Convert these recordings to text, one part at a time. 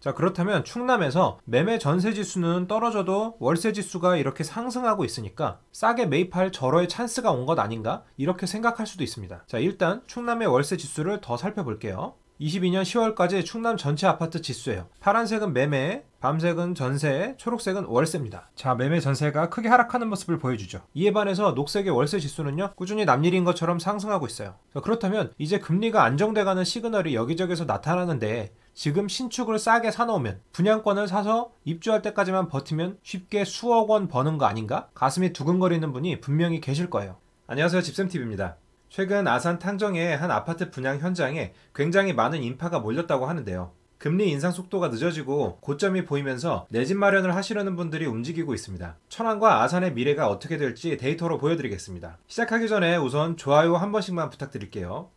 자 그렇다면 충남에서 매매 전세 지수는 떨어져도 월세 지수가 이렇게 상승하고 있으니까 싸게 매입할 저호의 찬스가 온 것 아닌가 이렇게 생각할 수도 있습니다 자 일단 충남의 월세 지수를 더 살펴볼게요 22년 10월까지 충남 전체 아파트 지수예요. 파란색은 매매, 밤색은 전세, 초록색은 월세입니다. 자, 매매 전세가 크게 하락하는 모습을 보여주죠. 이에 반해서 녹색의 월세 지수는요, 꾸준히 남일인 것처럼 상승하고 있어요. 그렇다면 이제 금리가 안정돼가는 시그널이 여기저기서 나타나는데 지금 신축을 싸게 사놓으면 분양권을 사서 입주할 때까지만 버티면 쉽게 수억 원 버는 거 아닌가? 가슴이 두근거리는 분이 분명히 계실 거예요. 안녕하세요, 집쌤TV입니다. 최근 아산 탕정의 한 아파트 분양 현장에 굉장히 많은 인파가 몰렸다고 하는데요. 금리 인상 속도가 늦어지고 고점이 보이면서 내 집 마련을 하시려는 분들이 움직이고 있습니다. 천안과 아산의 미래가 어떻게 될지 데이터로 보여드리겠습니다. 시작하기 전에 우선 좋아요 한 번씩만 부탁드릴게요.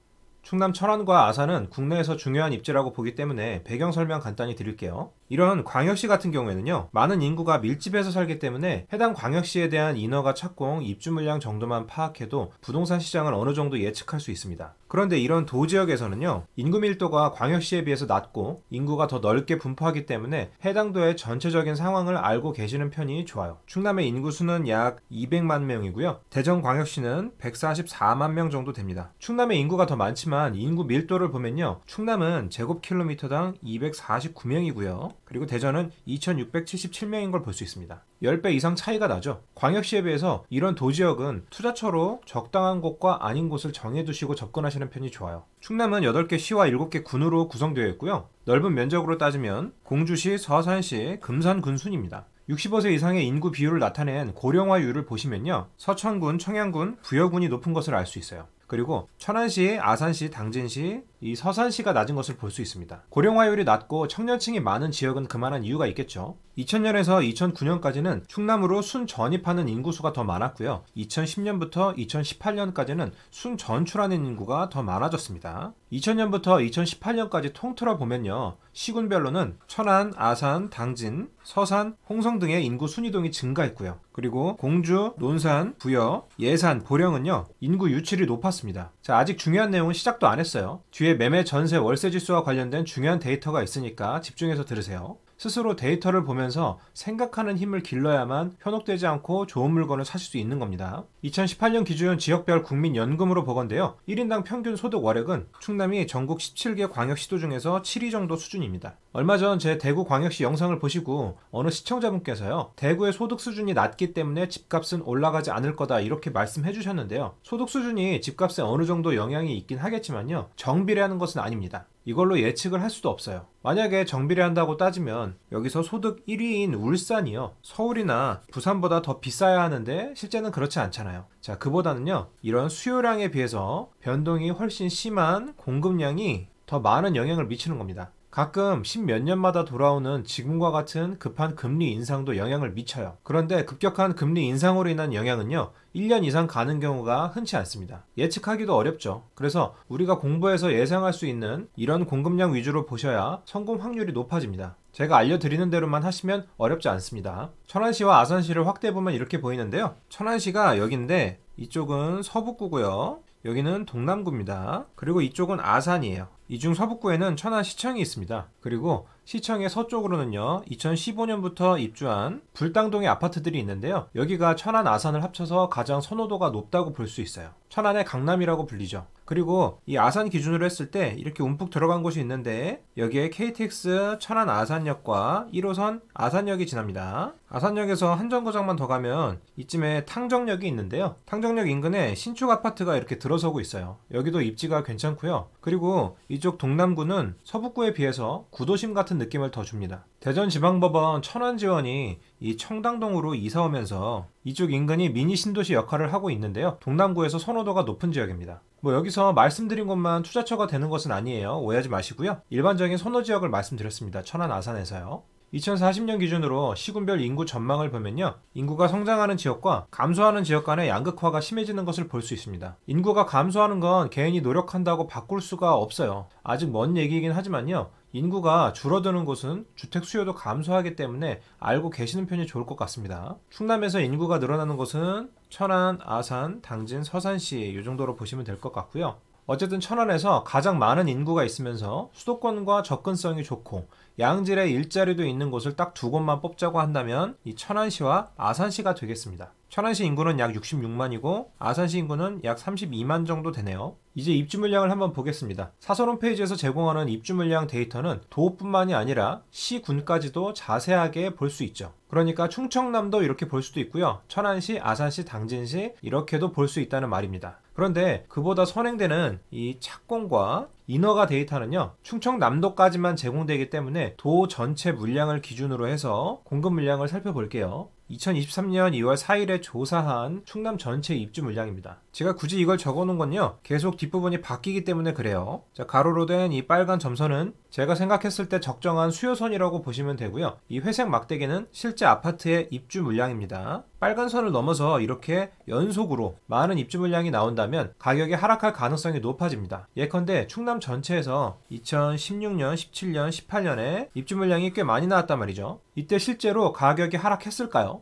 충남 천안과 아산은 국내에서 중요한 입지라고 보기 때문에 배경 설명 간단히 드릴게요. 이런 광역시 같은 경우에는요 많은 인구가 밀집해서 살기 때문에 해당 광역시에 대한 인허가 착공 입주 물량 정도만 파악해도 부동산 시장을 어느 정도 예측할 수 있습니다 그런데 이런 도지역에서는요 인구 밀도가 광역시에 비해서 낮고 인구가 더 넓게 분포하기 때문에 해당 도의 전체적인 상황을 알고 계시는 편이 좋아요 충남의 인구수는 약 200만 명이고요 대전광역시는 144만 명 정도 됩니다 충남의 인구가 더 많지만 인구 밀도를 보면요 충남은 제곱킬로미터당 249명이고요 그리고 대전은 2,677명인 걸 볼 수 있습니다. 10배 이상 차이가 나죠. 광역시에 비해서 이런 도지역은 투자처로 적당한 곳과 아닌 곳을 정해두시고 접근하시는 편이 좋아요. 충남은 8개 시와 7개 군으로 구성되어 있고요. 넓은 면적으로 따지면 공주시, 서산시, 금산군 순입니다. 65세 이상의 인구 비율을 나타낸 고령화율을 보시면요. 서천군, 청양군, 부여군이 높은 것을 알 수 있어요. 그리고 천안시, 아산시, 당진시, 이 서산시가 낮은 것을 볼 수 있습니다. 고령화율이 낮고 청년층이 많은 지역은 그만한 이유가 있겠죠. 2000년에서 2009년까지는 충남으로 순 전입하는 인구수가 더 많았고요. 2010년부터 2018년까지는 순 전출하는 인구가 더 많아졌습니다. 2000년부터 2018년까지 통틀어 보면요. 시군별로는 천안, 아산, 당진, 서산, 홍성 등의 인구 순이동이 증가했고요. 그리고 공주, 논산, 부여, 예산, 보령은요. 인구 유출이 높았습니다. 자, 아직 중요한 내용은 시작도 안 했어요. 뒤에 매매 전세 월세 지수와 관련된 중요한 데이터가 있으니까 집중해서 들으세요. 스스로 데이터를 보면서 생각하는 힘을 길러야만 현혹되지 않고 좋은 물건을 사실 수 있는 겁니다. 2018년 기준 지역별 국민연금으로 보건데요. 1인당 평균 소득 월액은 충남이 전국 17개 광역시도 중에서 7위 정도 수준입니다. 얼마 전 제 대구 광역시 영상을 보시고 어느 시청자분께서요. 대구의 소득 수준이 낮기 때문에 집값은 올라가지 않을 거다 이렇게 말씀해 주셨는데요. 소득 수준이 집값에 어느 정도 영향이 있긴 하겠지만요. 정비례하는 것은 아닙니다. 이걸로 예측을 할 수도 없어요. 만약에 정비를 한다고 따지면 여기서 소득 1위인 울산이요. 서울이나 부산보다 더 비싸야 하는데 실제는 그렇지 않잖아요. 자, 그보다는요. 이런 수요량에 비해서 변동이 훨씬 심한 공급량이 더 많은 영향을 미치는 겁니다. 가끔 십 몇 년마다 돌아오는 지금과 같은 급한 금리 인상도 영향을 미쳐요. 그런데 급격한 금리 인상으로 인한 영향은요, 1년 이상 가는 경우가 흔치 않습니다. 예측하기도 어렵죠. 그래서 우리가 공부해서 예상할 수 있는 이런 공급량 위주로 보셔야 성공 확률이 높아집니다. 제가 알려드리는 대로만 하시면 어렵지 않습니다. 천안시와 아산시를 확대해 보면 이렇게 보이는데요. 천안시가 여기인데 이쪽은 서북구고요. 여기는 동남구입니다. 그리고 이쪽은 아산이에요. 이중 서북구에는 천안시청이 있습니다. 그리고 시청의 서쪽으로는요 2015년부터 입주한 불당동의 아파트들이 있는데요 여기가 천안 아산을 합쳐서 가장 선호도가 높다고 볼 수 있어요 천안의 강남이라고 불리죠 그리고 이 아산 기준으로 했을 때 이렇게 움푹 들어간 곳이 있는데 여기에 KTX 천안 아산역과 1호선 아산역이 지납니다 아산역에서 한 정거장만 더 가면 이쯤에 탕정역이 있는데요 탕정역 인근에 신축 아파트가 이렇게 들어서고 있어요 여기도 입지가 괜찮고요 그리고 이 이쪽 동남구는 서북구에 비해서 구도심 같은 느낌을 더 줍니다. 대전지방법원 천안지원이 이 청당동으로 이사오면서 이쪽 인근이 미니 신도시 역할을 하고 있는데요. 동남구에서 선호도가 높은 지역입니다. 뭐 여기서 말씀드린 것만 투자처가 되는 것은 아니에요. 오해하지 마시고요. 일반적인 선호 지역을 말씀드렸습니다. 천안 아산에서요. 2040년 기준으로 시군별 인구 전망을 보면요. 인구가 성장하는 지역과 감소하는 지역 간의 양극화가 심해지는 것을 볼 수 있습니다. 인구가 감소하는 건 개인이 노력한다고 바꿀 수가 없어요. 아직 먼 얘기이긴 하지만요. 인구가 줄어드는 곳은 주택 수요도 감소하기 때문에 알고 계시는 편이 좋을 것 같습니다. 충남에서 인구가 늘어나는 곳은 천안, 아산, 당진, 서산시 이 정도로 보시면 될 것 같고요. 어쨌든 천안에서 가장 많은 인구가 있으면서 수도권과 접근성이 좋고 양질의 일자리도 있는 곳을 딱 두 곳만 뽑자고 한다면 이 천안시와 아산시가 되겠습니다. 천안시 인구는 약 66만이고 아산시 인구는 약 32만 정도 되네요. 이제 입주 물량을 한번 보겠습니다. 사설 홈페이지에서 제공하는 입주 물량 데이터는 도뿐만이 아니라 시군까지도 자세하게 볼 수 있죠. 그러니까 충청남도 이렇게 볼 수도 있고요. 천안시, 아산시, 당진시 이렇게도 볼 수 있다는 말입니다. 그런데 그보다 선행되는 이 착공과 인허가 데이터는요 충청남도까지만 제공되기 때문에 도 전체 물량을 기준으로 해서 공급 물량을 살펴볼게요 2023년 2월 4일에 조사한 충남 전체 입주 물량입니다 제가 굳이 이걸 적어놓은 건요. 계속 뒷부분이 바뀌기 때문에 그래요. 자, 가로로 된 이 빨간 점선은 제가 생각했을 때 적정한 수요선이라고 보시면 되고요. 이 회색 막대기는 실제 아파트의 입주 물량입니다. 빨간 선을 넘어서 이렇게 연속으로 많은 입주 물량이 나온다면 가격이 하락할 가능성이 높아집니다. 예컨대 충남 전체에서 2016년, 17년, 18년에 입주 물량이 꽤 많이 나왔단 말이죠. 이때 실제로 가격이 하락했을까요?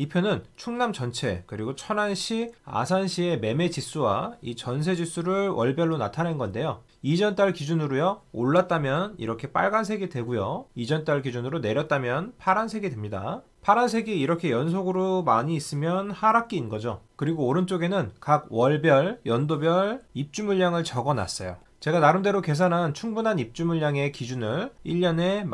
이 표는 충남 전체 그리고 천안시, 아산시의 매매 지수와 이 전세 지수를 월별로 나타낸 건데요. 이전 달 기준으로요. 올랐다면 이렇게 빨간색이 되고요. 이전 달 기준으로 내렸다면 파란색이 됩니다. 파란색이 이렇게 연속으로 많이 있으면 하락기인 거죠. 그리고 오른쪽에는 각 월별, 연도별 입주 물량을 적어 놨어요. 제가 나름대로 계산한 충분한 입주 물량의 기준을 1년에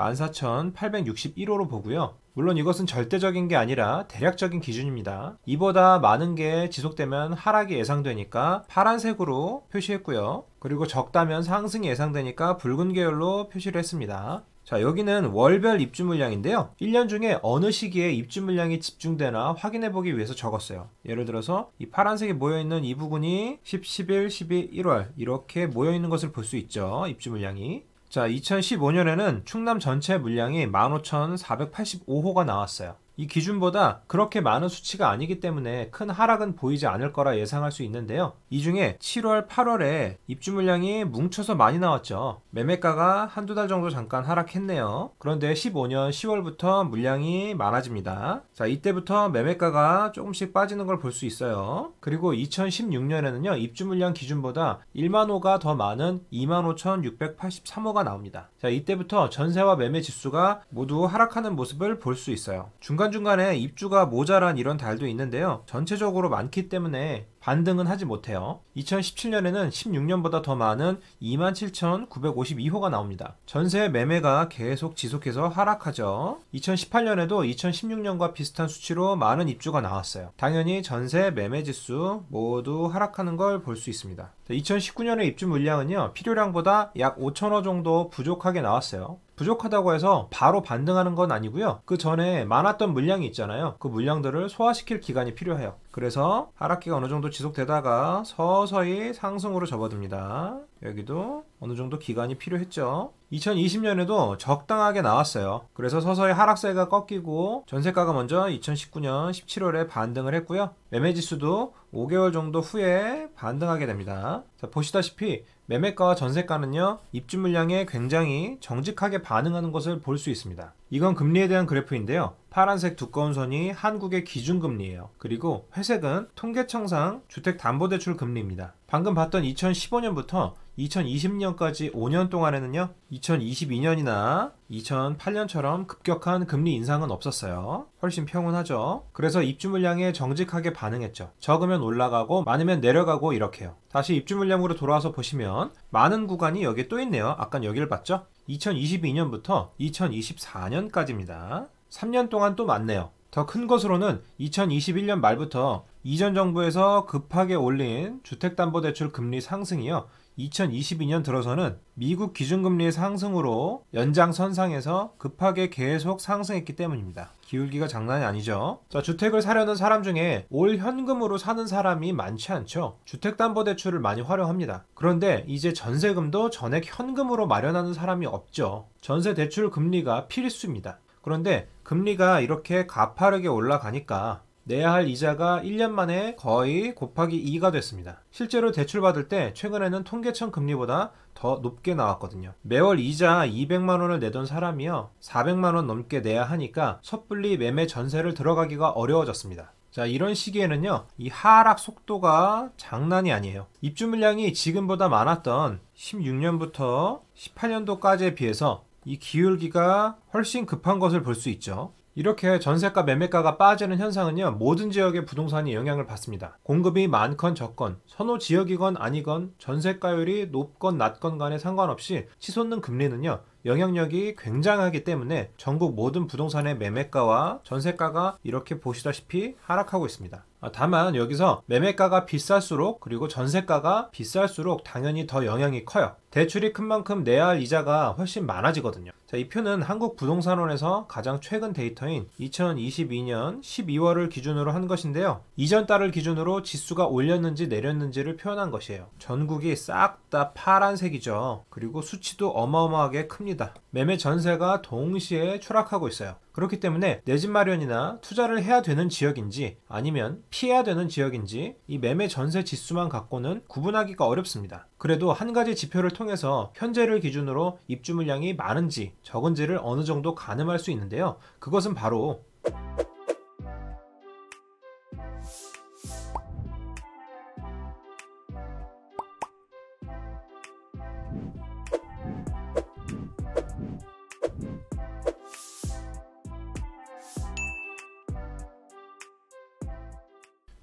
14,861호로 보고요. 물론 이것은 절대적인 게 아니라 대략적인 기준입니다. 이보다 많은 게 지속되면 하락이 예상되니까 파란색으로 표시했고요. 그리고 적다면 상승이 예상되니까 붉은 계열로 표시를 했습니다. 자 여기는 월별 입주 물량인데요 1년 중에 어느 시기에 입주 물량이 집중되나 확인해 보기 위해서 적었어요 예를 들어서 이 파란색이 모여있는 이 부분이 10, 11, 12, 1월 이렇게 모여있는 것을 볼 수 있죠 입주 물량이 자, 2015년에는 충남 전체 물량이 15,485호가 나왔어요. 이 기준보다 그렇게 많은 수치가 아니기 때문에 큰 하락은 보이지 않을 거라 예상할 수 있는데요. 이 중에 7월, 8월에 입주 물량이 뭉쳐서 많이 나왔죠. 매매가가 한두 달 정도 잠깐 하락했네요. 그런데 15년 10월부터 물량이 많아집니다. 자, 이때부터 매매가가 조금씩 빠지는 걸 볼 수 있어요. 그리고 2016년에는요, 입주 물량 기준보다 1만 호가 더 많은 25,683호가 만 나옵니다. 자, 이때부터 전세와 매매 지수가 모두 하락하는 모습을 볼 수 있어요. 중간 중간중간에 입주가 모자란 이런 달도 있는데요. 전체적으로 많기 때문에 반등은 하지 못해요. 2017년에는 16년보다 더 많은 27,952호가 나옵니다. 전세 매매가 계속 지속해서 하락하죠. 2018년에도 2016년과 비슷한 수치로 많은 입주가 나왔어요. 당연히 전세 매매 지수 모두 하락하는 걸 볼 수 있습니다. 2 0 1 9년에 입주 물량은요, 필요량보다 약 5천호 정도 부족하게 나왔어요. 부족하다고 해서 바로 반등하는 건 아니고요. 그 전에 많았던 물량이 있잖아요. 그 물량들을 소화시킬 기간이 필요해요. 그래서 하락기가 어느 정도 지속되다가 서서히 상승으로 접어듭니다. 여기도 어느 정도 기간이 필요했죠. 2020년에도 적당하게 나왔어요. 그래서 서서히 하락세가 꺾이고 전세가가 먼저 2019년 17월에 반등을 했고요. 매매지수도 5개월 정도 후에 반등하게 됩니다. 자, 보시다시피 매매가와 전세가는요, 입주 물량에 굉장히 정직하게 반응하는 것을 볼 수 있습니다. 이건 금리에 대한 그래프인데요. 파란색 두꺼운 선이 한국의 기준금리예요. 그리고 회색은 통계청상 주택담보대출 금리입니다. 방금 봤던 2015년부터 2020년까지 5년 동안에는요, 2022년이나 2008년처럼 급격한 금리 인상은 없었어요. 훨씬 평온하죠. 그래서 입주 물량에 정직하게 반응했죠. 적으면 올라가고 많으면 내려가고 이렇게요. 다시 입주 물량으로 돌아와서 보시면 많은 구간이 여기 또 있네요. 아까 여기를 봤죠? 2022년부터 2024년까지입니다. 3년 동안 또 많네요. 더 큰 것으로는 2021년 말부터 이전 정부에서 급하게 올린 주택담보대출 금리 상승이요. 2022년 들어서는 미국 기준금리의 상승으로 연장선상에서 급하게 계속 상승했기 때문입니다. 기울기가 장난이 아니죠. 자, 주택을 사려는 사람 중에 올 현금으로 사는 사람이 많지 않죠. 주택담보대출을 많이 활용합니다. 그런데 이제 전세금도 전액 현금으로 마련하는 사람이 없죠. 전세 대출 금리가 필수입니다. 그런데 금리가 이렇게 가파르게 올라가니까 내야 할 이자가 1년 만에 거의 곱하기 2가 됐습니다. 실제로 대출받을 때 최근에는 통계청 금리보다 더 높게 나왔거든요. 매월 이자 200만원을 내던 사람이요. 400만원 넘게 내야 하니까 섣불리 매매 전세를 들어가기가 어려워졌습니다. 자, 이런 시기에는요, 이 하락 속도가 장난이 아니에요. 입주 물량이 지금보다 많았던 16년부터 18년도까지에 비해서 이 기울기가 훨씬 급한 것을 볼 수 있죠. 이렇게 전세가 매매가가 빠지는 현상은요 모든 지역의 부동산이 영향을 받습니다 공급이 많건 적건 선호 지역이건 아니건 전세가율이 높건 낮건 간에 상관없이 치솟는 금리는요 영향력이 굉장하기 때문에 전국 모든 부동산의 매매가와 전세가가 이렇게 보시다시피 하락하고 있습니다. 아, 다만 여기서 매매가가 비쌀수록 그리고 전세가가 비쌀수록 당연히 더 영향이 커요. 대출이 큰 만큼 내야 할 이자가 훨씬 많아지거든요. 자, 이 표는 한국부동산원에서 가장 최근 데이터인 2022년 12월을 기준으로 한 것인데요. 이전 달을 기준으로 지수가 올렸는지 내렸는지를 표현한 것이에요. 전국이 싹 다 파란색이죠. 그리고 수치도 어마어마하게 큽니다. 셉니다. 매매 전세가 동시에 추락하고 있어요. 그렇기 때문에 내 집 마련이나 투자를 해야 되는 지역인지 아니면 피해야 되는 지역인지 이 매매 전세 지수만 갖고는 구분하기가 어렵습니다. 그래도 한 가지 지표를 통해서 현재를 기준으로 입주 물량이 많은지 적은지를 어느 정도 가늠할 수 있는데요. 그것은 바로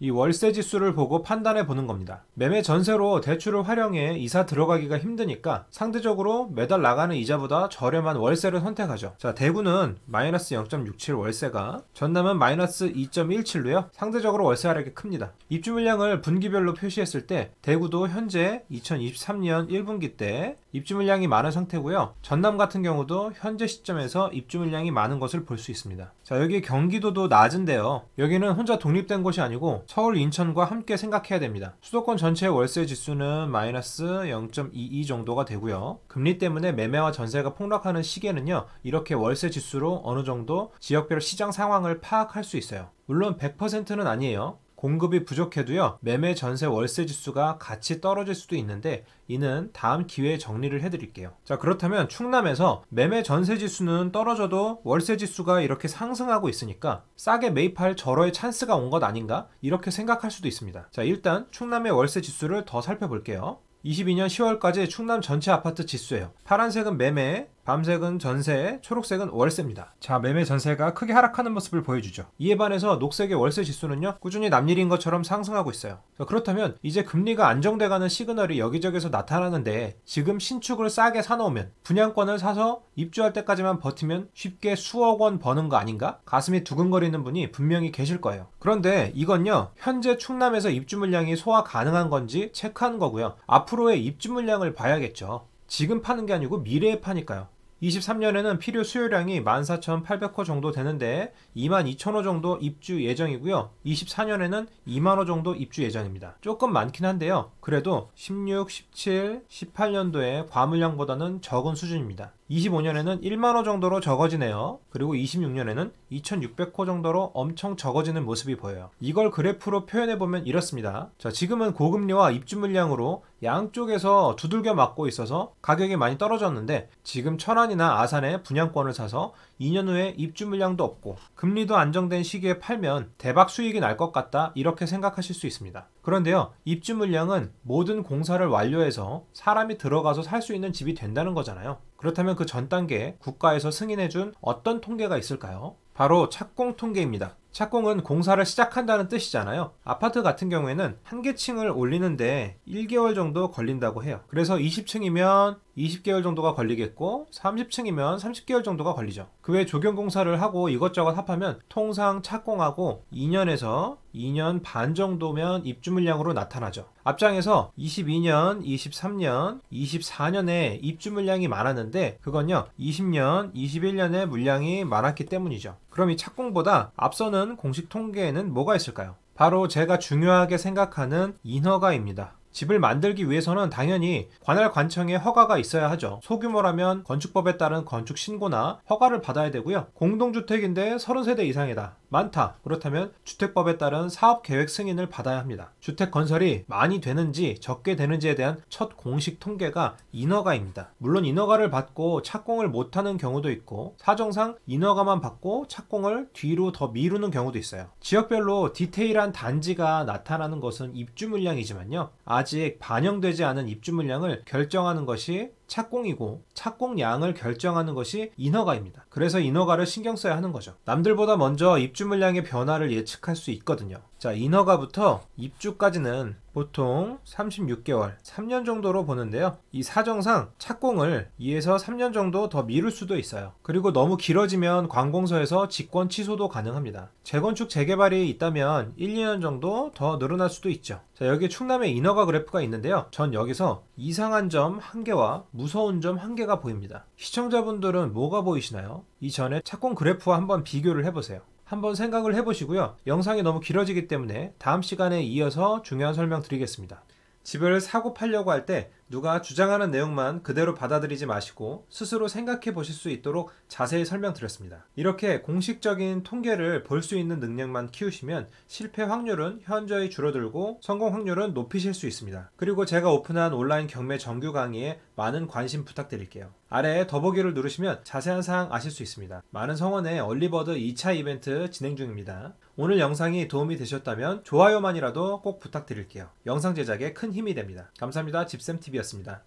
이 월세 지수를 보고 판단해 보는 겁니다. 매매 전세로 대출을 활용해 이사 들어가기가 힘드니까 상대적으로 매달 나가는 이자보다 저렴한 월세를 선택하죠. 자, 대구는 마이너스 0.67 월세가 전남은 마이너스 2.17로요. 상대적으로 월세 하락이 큽니다. 입주 물량을 분기별로 표시했을 때 대구도 현재 2023년 1분기 때 입주 물량이 많은 상태고요. 전남 같은 경우도 현재 시점에서 입주 물량이 많은 것을 볼 수 있습니다. 자, 여기 경기도도 낮은데요. 여기는 혼자 독립된 곳이 아니고 서울, 인천과 함께 생각해야 됩니다. 수도권 전체 의 월세 지수는 마이너스 0.22 정도가 되고요. 금리 때문에 매매와 전세가 폭락하는 시기에는요. 이렇게 월세 지수로 어느 정도 지역별 시장 상황을 파악할 수 있어요. 물론 100%는 아니에요. 공급이 부족해도요 매매 전세 월세 지수가 같이 떨어질 수도 있는데 이는 다음 기회에 정리를 해드릴게요 자 그렇다면 충남에서 매매 전세 지수는 떨어져도 월세 지수가 이렇게 상승하고 있으니까 싸게 매입할 저호의 찬스가 온 것 아닌가 이렇게 생각할 수도 있습니다 자 일단 충남의 월세 지수를 더 살펴볼게요 22년 10월까지 충남 전체 아파트 지수예요. 파란색은 매매, 밤색은 전세, 초록색은 월세입니다. 자, 매매 전세가 크게 하락하는 모습을 보여주죠. 이에 반해서 녹색의 월세 지수는요, 꾸준히 남일인 것처럼 상승하고 있어요. 그렇다면 이제 금리가 안정돼가는 시그널이 여기저기서 나타나는데 지금 신축을 싸게 사놓으면 분양권을 사서 입주할 때까지만 버티면 쉽게 수억 원 버는 거 아닌가? 가슴이 두근거리는 분이 분명히 계실 거예요. 그런데 이건요, 현재 충남에서 입주 물량이 소화 가능한 건지 체크한 거고요. 앞으로의 입주 물량을 봐야겠죠. 지금 파는 게 아니고 미래에 파니까요. 23년에는 필요 수요량이 14,800호 정도 되는데 22,000호 정도 입주 예정이고요. 24년에는 2만호 정도 입주 예정입니다. 조금 많긴 한데요. 그래도 16, 17, 1 8년도에 과물량보다는 적은 수준입니다. 25년에는 1만호 정도로 적어지네요. 그리고 26년에는 2600호 정도로 엄청 적어지는 모습이 보여요. 이걸 그래프로 표현해보면 이렇습니다. 자, 지금은 고금리와 입주 물량으로 양쪽에서 두들겨 맞고 있어서 가격이 많이 떨어졌는데 지금 천안이나 아산에 분양권을 사서 2년 후에 입주 물량도 없고 금리도 안정된 시기에 팔면 대박 수익이 날 것 같다 이렇게 생각하실 수 있습니다. 그런데요 입주 물량은 모든 공사를 완료해서 사람이 들어가서 살 수 있는 집이 된다는 거잖아요. 그렇다면 그 전 단계에 국가에서 승인해준 어떤 통계가 있을까요? 바로 착공 통계입니다. 착공은 공사를 시작한다는 뜻이잖아요. 아파트 같은 경우에는 한개 층을 올리는데 1개월 정도 걸린다고 해요. 그래서 20층이면 20개월 정도가 걸리겠고 30층이면 30개월 정도가 걸리죠. 그 외 조경 공사를 하고 이것저것 합하면 통상 착공하고 2년에서 2년 반 정도면 입주 물량으로 나타나죠. 앞장에서 22년, 23년, 24년에 입주 물량이 많았는데 그건요 20년, 21년에 물량이 많았기 때문이죠. 그럼 이 착공보다 앞서는 공식 통계에는 뭐가 있을까요? 바로 제가 중요하게 생각하는 인허가입니다. 집을 만들기 위해서는 당연히 관할 관청의 허가가 있어야 하죠. 소규모라면 건축법에 따른 건축 신고나 허가를 받아야 되고요. 공동주택인데 30세대 이상이다. 많다. 그렇다면 주택법에 따른 사업 계획 승인을 받아야 합니다. 주택 건설이 많이 되는지 적게 되는지에 대한 첫 공식 통계가 인허가입니다. 물론 인허가를 받고 착공을 못하는 경우도 있고 사정상 인허가만 받고 착공을 뒤로 더 미루는 경우도 있어요. 지역별로 디테일한 단지가 나타나는 것은 입주 물량이지만요. 아직 반영되지 않은 입주 물량을 결정하는 것이 착공이고 착공량을 결정하는 것이 인허가입니다. 그래서 인허가를 신경 써야 하는 거죠. 남들보다 먼저 입주 물량의 변화를 예측할 수 있거든요. 자, 인허가부터 입주까지는 보통 36개월, 3년 정도로 보는데요. 이 사정상 착공을 2에서 3년 정도 더 미룰 수도 있어요. 그리고 너무 길어지면 관공서에서 직권 취소도 가능합니다. 재건축 재개발이 있다면 1, 2년 정도 더 늘어날 수도 있죠. 자, 여기 충남의 인허가 그래프가 있는데요. 전 여기서 이상한 점 한개와 무서운 점 한개가 보입니다. 시청자분들은 뭐가 보이시나요? 이전에 착공 그래프와 한번 비교를 해보세요. 한번 생각을 해보시고요. 영상이 너무 길어지기 때문에 다음 시간에 이어서 중요한 설명 드리겠습니다. 집을 사고 팔려고 할때 누가 주장하는 내용만 그대로 받아들이지 마시고 스스로 생각해 보실 수 있도록 자세히 설명드렸습니다. 이렇게 공식적인 통계를 볼 수 있는 능력만 키우시면 실패 확률은 현저히 줄어들고 성공 확률은 높이실 수 있습니다. 그리고 제가 오픈한 온라인 경매 정규 강의에 많은 관심 부탁드릴게요. 아래에 더보기를 누르시면 자세한 사항 아실 수 있습니다. 많은 성원의 얼리버드 2차 이벤트 진행 중입니다. 오늘 영상이 도움이 되셨다면 좋아요만이라도 꼭 부탁드릴게요. 영상 제작에 큰 힘이 됩니다. 감사합니다. 집쌤TV였습니다. 소이었습니다